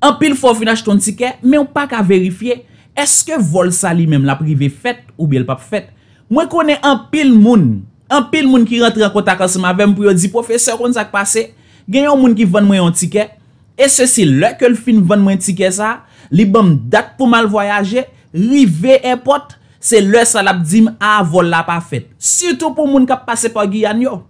An pil fon fin ach ton tiket, men ou pa ka verifiye, eske vol sa li menm la prive fèt ou bi el pap fèt? Mwen kone an pil moun, an pil moun ki rentre an kontak an seman ve m pou yo di profeseur kon sak pase, genyon moun ki ven mwen yon tiket, e se si lè ke l fin ven mwen tiket sa, li bom dat pou mal voyaje, rive e pot, se lè salap dim a vol la pa fèt. Situ pou moun kap pase pa giyan yo.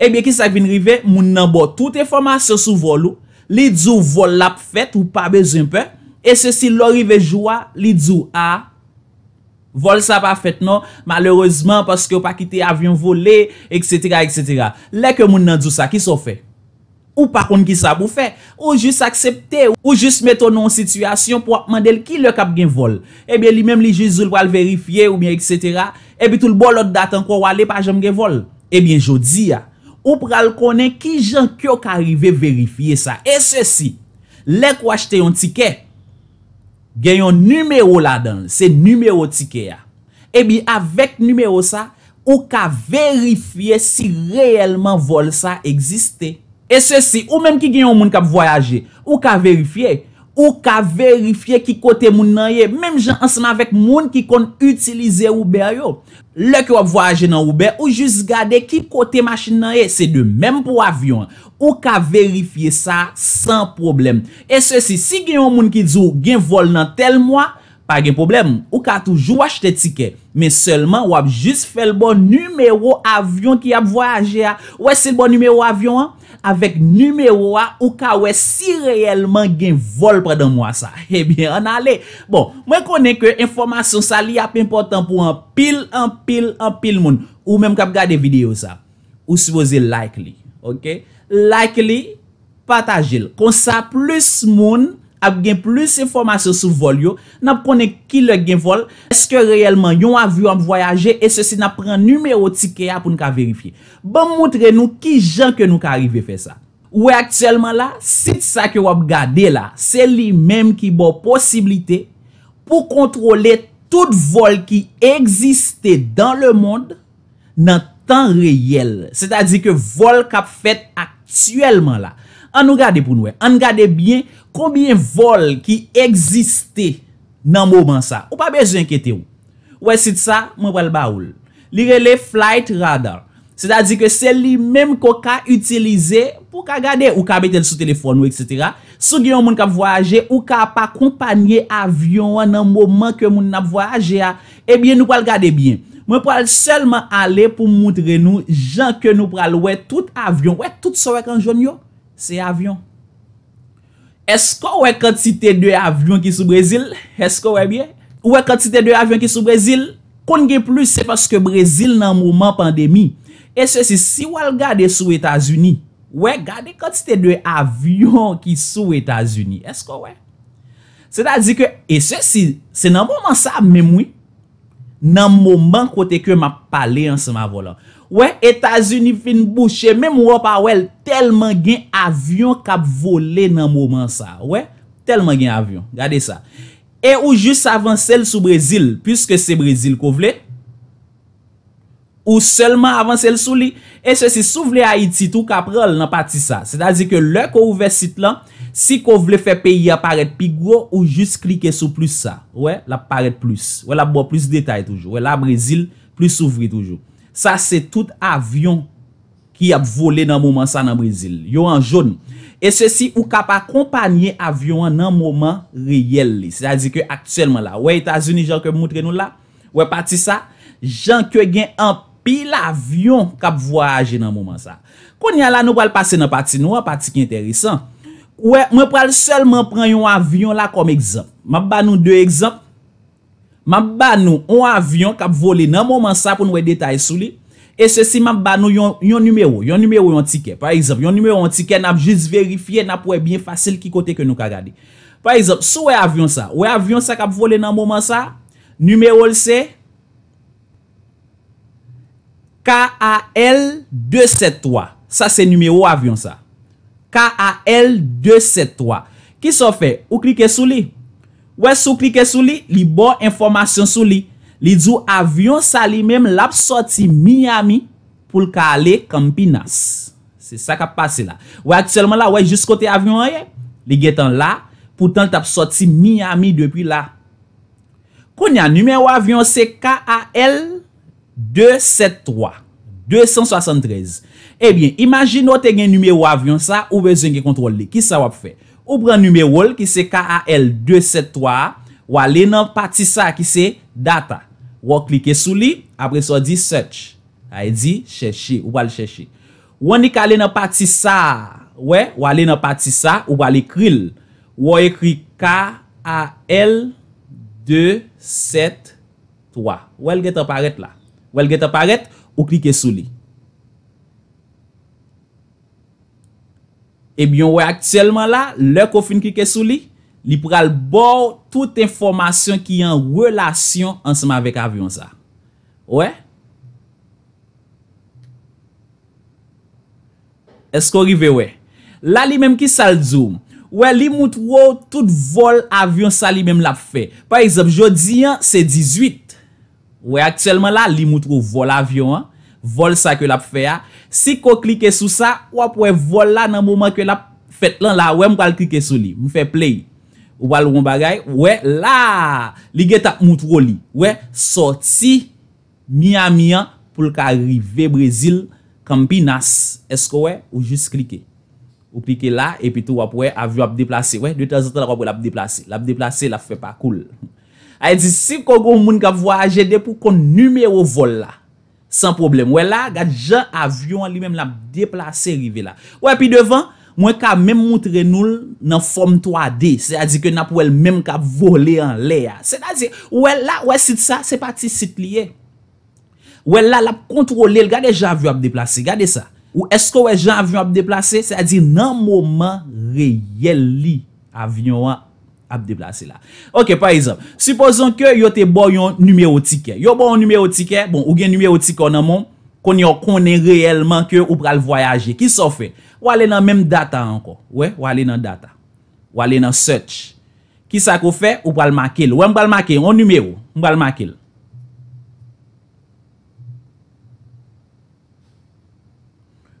Ebyen eh ki sa vin rive, moun nan bo tout e foma se sou volou, Li djou vol la pfet ou pa bez un pe. E se si lori vejou a, li djou a. Vol sa pa fèt non. Malereusement, paske ou pa kite avyon volé, etc. Lè ke moun nan djou sa ki so fè. Ou pa kon ki sa bou fè. Ou jist akseptè. Ou jist meton nou an situasyon pou ap mandel ki lè kap gen vol. Ebyen, eh li mèm li jizou lwa lverifiye ou mè, etc. Ebyen, tout l bolot dat an kwa wale pa jom gen vol. Ebyen, eh jodi ya. Ou pral konen ki jan kyo ka rive verifiye sa. E se si, lek wajte yon tiket, genyon numero la dan, se numero tiket ya. E bi, avek numero sa, ou ka verifiye si reyelman vol sa egziste. E se si, ou men ki genyon moun kap voyaje, ou ka verifiye, Ou ka verifiye ki kote moun nan ye, mem jansman vek moun ki kon utilize Uber yo. Le ki wap voyaje nan Uber, ou jis gade ki kote machin nan ye, se de mem pou avyon. Ou ka verifiye sa san problem. E se si, si genyon moun ki dzou gen vol nan tel mwa, pa gen problem. Ou ka toujou wache te tiket, men selman wap jis fe l bon numero avyon ki wap voyaje ya. Ou e se l bon numero avyon an? avèk numèwa ou ka wè si reèlman gen vol prè dan mwa sa. Ebyen, eh an ale. Bon, mwen konen ke informasyon sa li ap important pou an pil, an pil, an pil moun. Ou mèm kap gade video sa. Ou suppose likely. Ok? Likely, patajil. Kon sa plus moun, ap gen plus informasyon sou vol yo, nap pwone ki le gen vol, eske reyelman yon avyo ap voyaje, eske si nap pren numero tike ya pou nou ka verifiye. Bon moutre nou ki jan ke nou ka arrive fe sa. Ou e aktuelman la, sit sa ki wap gade la, se li menm ki bo posibilite, pou kontrole tout vol ki egziste dan le mond, nan tan reyel. Se ta di ke vol kap fet aktuelman la. An nou gade pou nou e, an nou gade bien, Koubyen vol ki egziste nan mouman sa. Ou pa bezyen kete ou. Ou e sit sa, mwen pou al baoul. Li rele flight radar. Se da di ke sel li menm ko ka utilize pou ka gade. Ou ka betel sou telefon ou etc. Sou gen yon moun kap voyaje ou ka pa kompanye avyon ou nan mouman ke moun nap voyaje a. Ebyen nou pou al gade bien. Mwen pou al selman ale pou mountre nou jan ke nou pou al oue tout avyon. Ou e tout sowek an joun yo. Se avyon. Esko wè kantite de avyon ki sou Brezil? Esko wè biye? Wè kantite de avyon ki sou Brezil? Koun gen plus se foske Brezil nan mouman pandemi. E se si si wè l gade sou Etasuni? Wè gade kantite de avyon ki sou Etasuni? Esko wè? Se ta di ke, e se si, se nan mouman sa mèmoui? Nan mouman kote ke ma pale yon se ma volan. Ouè, Etats-Unis fin bouchè, mèm wò pa wèl, telman gen avyon kap vole nan mouman sa. Ouè, telman gen avyon. Gade sa. E ou jist avansèl sou Brazil, püske se Brazil kouvle. Ou selman avansèl sou li. E se si sou vle Haiti tou kap role nan pati sa. Se da zi ke lè kouvle sit lan, si kouvle fè peyi aparet pi gwo, ou jist klike sou plus sa. Ouè, la paret plus. Ouè, la bo plus detay toujou. Ouè, la Brazil plus ouvri toujou. Sa se tout avyon ki ap vole nan mouman sa nan Brazil. Yo an joun. E se si ou kap akompanyen avyon nan mouman reyel li. Se la zi ke aktuelman la. Ouwe, ta zi ni jan ke moutre nou la? Ouwe, pati sa? Jan ke gen an pil avyon kap voyage nan mouman sa. Koun ya la nou pal pase nan pati nou. Ouwe, pati ki enteresan. Ouwe, mwen pral selman pran yon avyon la kom ekzamp. Mwen ban nou de ekzamp. Mab ba nou, on avyon kap vole nan moman sa pou nou e detay sou li E se si mab ba nou yon numero, yon numero yon tiket Par exemple, yon numero yon tiket nap jis verifiye nap wè bien fasil ki kote ke nou ka gade Par exemple, sou wè avyon sa, wè avyon sa kap vole nan moman sa Numero l se KAL273 Sa se numero avyon sa KAL273 Ki so fe, ou klike sou li Ouè sou klike sou li, li bon informasyon sou li. Li djou avyon sa li mem lap soti Miami pou l ka ale Kampinas. Se sa ka pase la. Ouè akselman la, ouè jis kote avyon a ye. Li getan la, poutan tap soti Miami depi la. Koun ya, nume ou avyon se KAL 273. 273. Ebyen, imajin nou te gen nume ou avyon sa ou bezen gen kontrol li. Ki sa wap fe? Ou bran nume wol ki se KAL273. Ou alen nan patisa ki se data. Ou waklike sou li. Apre so di search. A e di cheshi. Ou wal cheshi. Ou anik alen nan patisa. Ou wal ekri KAL273. Ou wal get aparet la. Ou wal get aparet ou klike sou li. Ebyon, eh wè, aktyelman la, lè kofin ki kesou li, li pou ral bor tout informasyon ki yon relasyon anseman vek avyon sa. Wè? Esko rive wè? La li menm ki sal zoom. Wè, li moutrou tout vol avyon sa li menm la fe. Par exemple, jodi an, se 18. Wè, aktyelman la, li moutrou vol avyon an. Vol sa ke la pou fè ya. Si ko klike sou sa, wap wè vol la nan mouman ke la fèt lan la. Wè mou kal klike sou li. Mou fè play. Wè la. Li gè tak moutro li. Wè soti miya miya pou lka arrive Brezil kampinas. Esko wè ou jis klike. Ou klike la epi tou wap wè avyo wap deplase. Wè, 2-3 an la wap wè wap deplase. Wap deplase la fè pa koul. A yi di si koko moun ka vwa ajede pou kon numero vol la. San problem, wè la, gade jan avyon li mèm l ap deplase rive la. Wè pi devan, mwen ka mèm moutre nou nan form 3D, se adi ke nap wèl mèm ka vole an le a. Se adi, wè la, wè sit sa, se pati sit li e. Wè la, l ap kontrole l, gade jan avyon ap deplase, gade sa. Ou esko wè jan avyon ap deplase, se adi nan mouman reyel li avyon an. ap deplase la. Ok, par exemple, suposon ke yo te bon yon numero tike. Yo bon yon numero tike, bon, ou gen numero tike anamon, kon yo konen reyelman ke ou pral voyaje. Ki so fe? Wale nan mem data anko. We, wale nan data. Wale nan search. Ki sa ko fe? Ou pral makel. We mbal makel, yon numero, mbal makel.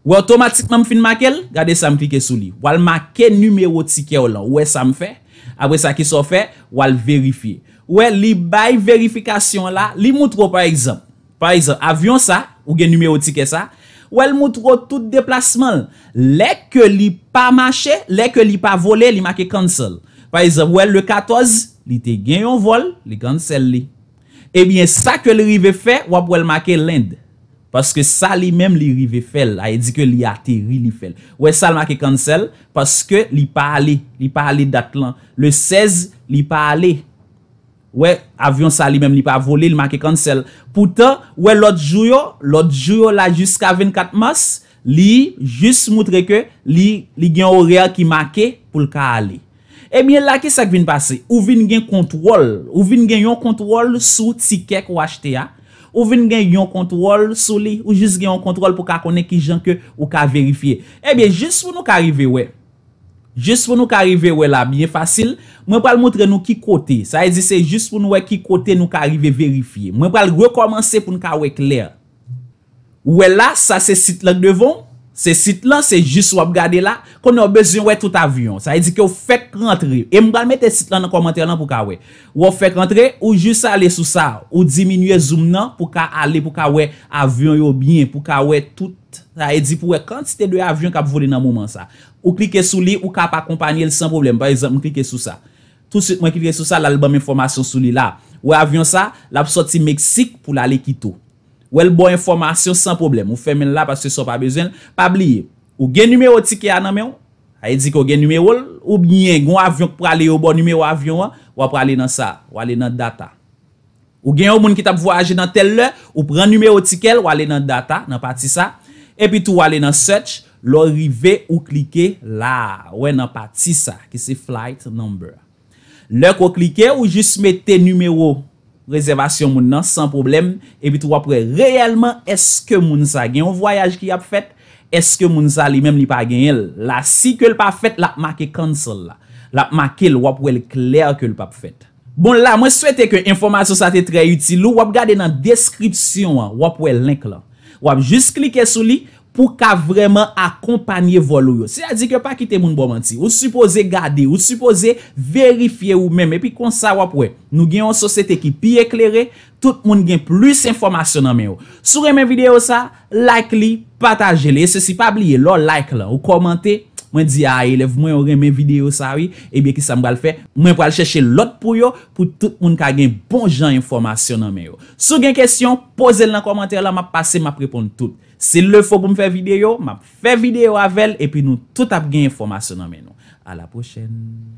Ou otomatikman fin makel, gade sa m flike sou li. Wale makel numero tike ou lan. Ou we sa m fe? Ou we sa m fe? Abre sa ki so fe, wale verifiye. Ouè, li bay verifikasyon la, li moutro par exemple. Par exemple, avyon sa, ou gen numeotike sa. Ouè, moutro tout deplasman. Le ke li pa mache, le ke li pa vole, li make kansel. Par exemple, ouè, le 14, li te gen yon vol, li kansel li. Ebyen, eh sa ke li ve fe, wap wale make lande. Paske sa li menm li rive fel. Aye di ke li ate ri li fel. Ouè sa l maki kansel. Paske li pa ale. Li pa ale dat lan. Le 16, li pa ale. Ouè avyon sa li menm li pa vole. Li maki kansel. Poutan, ouè lot juyo. Lot juyo la jiska 24 mas. Li jis moutre ke li gen oreal ki make pou l ka ale. Emiye la ke sak vin pase? Ou vin gen kontrol. Ou vin gen yon kontrol sou tikek wache te ya. Ou vin gen yon kontrol sou li? Ou jist gen yon kontrol pou ka konek ki jan ke ou ka verifiye? Ebyen, eh jist pou nou ka rive we. Jist pou nou ka rive we la. Mye fasil, mwen pal moutre nou ki kote. Sa e zise jist pou nou we ki kote nou ka rive verifiye. Mwen pal rekomansi pou nou ka we kler. Ou we la, sa se sit lak devon. Se sit lan, se jis wap gade la, kon yo bezyon wè tout avyon. Sa e di ki yo fèk rentre. E mga mette sit lan nan komantè lan pou ka wè. Wò fèk rentre, ou jis a le sou sa. Ou diminuye zoom nan pou ka ale pou ka wè avyon yo bin, pou ka wè tout. Sa e di pou wè kantite de avyon ka pou voli nan mouman sa. Ou klike sou li, ou ka pa kompanyel san problem. Par exemple, m wè klike sou sa. Tout süt m wè klike sou sa, lalbam informasyon sou li la. Wè avyon sa, la pou soti Meksik pou la le kito. Ou el bon informasyon san problem. Ou femen la pas se son pa bezwen. Pa bliye. Ou gen numero tike ananmen. Haye di ki ou gen numero. Ou gen yon avyon ki prale yon bon numero avyon. Ou prale nan sa. Ou ale nan data. Ou gen yon moun ki tap voyaje nan tel le. Ou pren numero tikel. Ou ale nan data. Nan pati sa. E pi tou ale nan search. Lo rive ou klike la. Ou enan pati sa. Ki se flight number. Le ko klike ou jisme te numero. Rezervasyon moun nan san problem E bitou wapwe reyelman eske moun sa gen yon voyaj ki ap fet Eske moun sa li menm li pa gen yon La si ke l pa fet la ap make konsol la La ap make l wapwe l kler ke l pa fet Bon la mwen swete ke informasyon sa te tre util Wap gade nan deskripsyon wapwe l link la Wap jist klike sou li Ou ka vreman akompanye volou yo. Se a di ke pa kite moun bon manti. Ou suppose gade. Ou suppose verifiye ou men. E pi kon sa wapwe. Nou gen yon sosete ki pi eklere. Tout moun gen plus informasyon nan men yo. Sou remen videyo sa. Like li. Pataje li. E se si pa bliye. Lò like la. Ou komante. Mwen di aye ah, lev mwen remen videyo sa. E biye ki sa mwal fe. Mwen pral cheshe lot pou yo. Pou tout moun ka gen bon jan informasyon nan men yo. Sou gen kestyon. Poze lè nan komante la. Ma pase ma prepon tout. Se le fokoum fè videyo, m ap fè videyo avèl epi nou tout ap gen informasyon anmen nou. A la pochèn.